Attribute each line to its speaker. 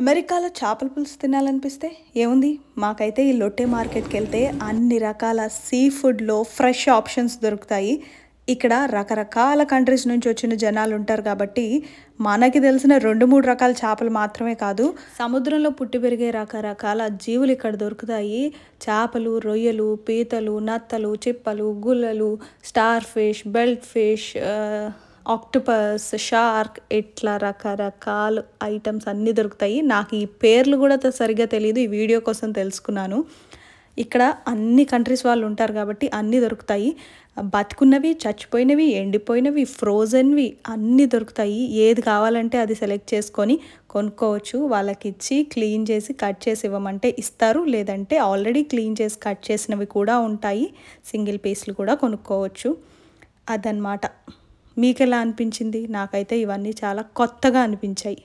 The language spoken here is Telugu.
Speaker 1: అమెరికాలో చేపల పులుసు తినాలనిపిస్తే ఏముంది మాకైతే ఈ లొట్టే మార్కెట్కి వెళ్తే అన్ని రకాల సీ ఫుడ్లో ఫ్రెష్ ఆప్షన్స్ దొరుకుతాయి ఇక్కడ రకరకాల కంట్రీస్ నుంచి వచ్చిన జనాలు ఉంటారు కాబట్టి మనకి తెలిసిన రెండు మూడు రకాల చేపలు మాత్రమే కాదు సముద్రంలో పుట్టి పెరిగే రకరకాల జీవులు ఇక్కడ దొరుకుతాయి చేపలు రొయ్యలు పీతలు నత్తలు చిప్పలు గుల్లలు starfish belt fish octopus shark ఇట్లా రకరకాల ఐటమ్స్ అన్నీ దొరుకుతాయి నాకు ఈ పేర్లు కూడా సరిగ్గా తెలియదు ఈ వీడియో కోసం తెలుసుకున్నాను ఇక్కడ అన్ని కంట్రీస్ వాళ్ళు ఉంటారు కాబట్టి అన్నీ దొరుకుతాయి బతుకున్నవి చచ్చిపోయినవి ఎండిపోయినవి ఫ్రోజన్వి అన్నీ దొరుకుతాయి ఏది కావాలంటే అది సెలెక్ట్ చేసుకొని కొనుక్కోవచ్చు వాళ్ళకి ఇచ్చి క్లీన్ చేసి కట్ చేసి ఇవ్వమంటే ఇస్తారు లేదంటే ఆల్రెడీ క్లీన్ చేసి కట్ చేసినవి కూడా ఉంటాయి సింగిల్ పీస్లు కూడా కొనుక్కోవచ్చు అదనమాట మీకెలా అనిపించింది నాకైతే ఇవన్నీ చాలా కొత్తగా అనిపించాయి